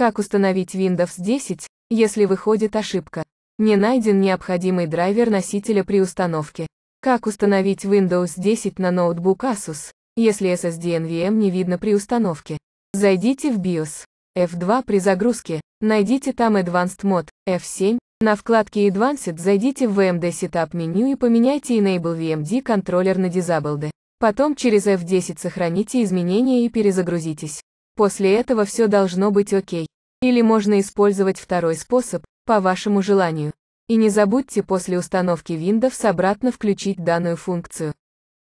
Как установить Windows 10, если выходит ошибка? Не найден необходимый драйвер носителя при установке. Как установить Windows 10 на ноутбук Asus, если SSD NVM не видно при установке? Зайдите в BIOS. F2 при загрузке, найдите там Advanced Mode, F7, на вкладке Advanced зайдите в VMD Setup меню и поменяйте Enable VMD контроллер на Disabled. Потом через F10 сохраните изменения и перезагрузитесь. После этого все должно быть окей. Или можно использовать второй способ, по вашему желанию. И не забудьте после установки Windows обратно включить данную функцию.